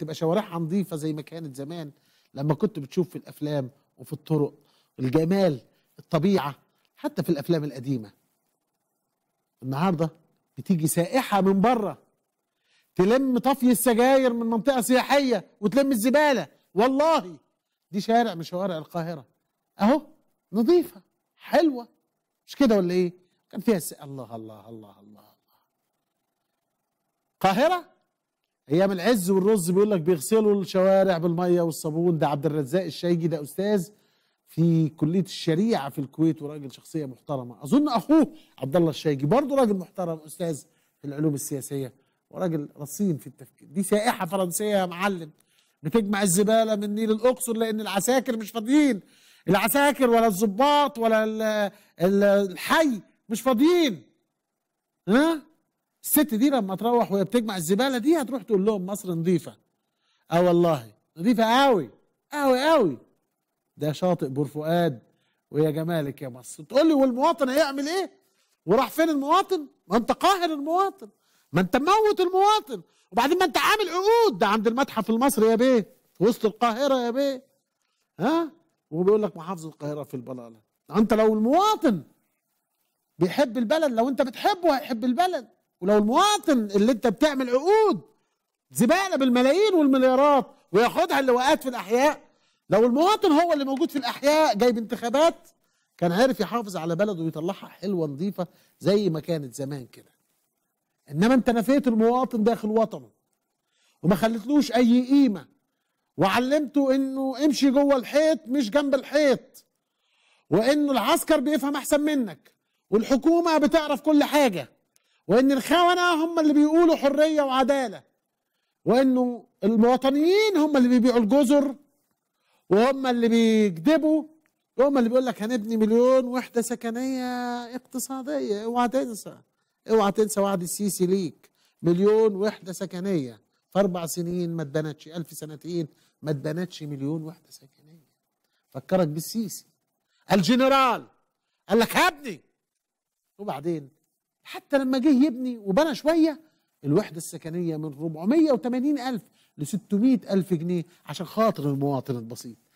تبقى شوارعها نظيفه زي ما كانت زمان لما كنت بتشوف في الافلام وفي الطرق الجمال الطبيعه حتى في الافلام القديمه النهارده بتيجي سائحه من بره تلم طفي السجاير من منطقه سياحيه وتلم الزباله والله دي شارع من شوارع القاهره اهو نظيفه حلوه مش كده ولا ايه كان فيها الله الله الله الله الله القاهره ايام العز والرز بيقول لك بيغسلوا الشوارع بالميه والصابون ده عبد الرزاق الشيجي ده استاذ في كليه الشريعه في الكويت وراجل شخصيه محترمه اظن اخوه عبد الله الشيجي برضه راجل محترم استاذ في العلوم السياسيه وراجل رصين في التفكير دي سائحه فرنسيه يا معلم بتجمع الزباله من نيل الاقصر لان العساكر مش فاضيين العساكر ولا الظباط ولا الحي مش فاضيين ها الست دي لما تروح وهي بتجمع الزباله دي هتروح تقول لهم مصر نظيفه اه والله نظيفه قوي قوي قوي ده شاطئ بورفؤاد ويا جمالك يا مصر تقول لي والمواطن هيعمل ايه وراح فين المواطن ما انت قاهر المواطن ما انت موت المواطن وبعدين ما انت عامل عقود ده عند المتحف المصري يا بيه في وسط القاهره يا بيه ها وبيقول لك محافظه القاهره في البلاله انت لو المواطن بيحب البلد لو انت بتحبه هيحب البلد ولو المواطن اللي انت بتعمل عقود زباله بالملايين والمليارات وياخدها اللواءات في الاحياء لو المواطن هو اللي موجود في الاحياء جايب انتخابات كان عارف يحافظ على بلده ويطلعها حلوه نظيفه زي ما كانت زمان كده انما انت نفيت المواطن داخل وطنه وما خليتلوش اي قيمه وعلمته انه امشي جوه الحيط مش جنب الحيط وانه العسكر بيفهم احسن منك والحكومه بتعرف كل حاجه وان الخونة هم اللي بيقولوا حرية وعدالة وانه الوطنيين هم اللي بيبيعوا الجزر وهم اللي بيكذبوا وهم اللي بيقول لك هنبني مليون وحدة سكنية اقتصادية اوعى تنسى اوعى تنسى وعد السيسي ليك مليون وحدة سكنية في أربع سنين ما اتبنتش ألف سنتين ما اتبنتش مليون وحدة سكنية فكرك بالسيسي الجنرال قال لك هبني وبعدين حتى لما جه يبني وبنى شويه الوحده السكنيه من 480 الف ل 600 الف جنيه عشان خاطر المواطن البسيط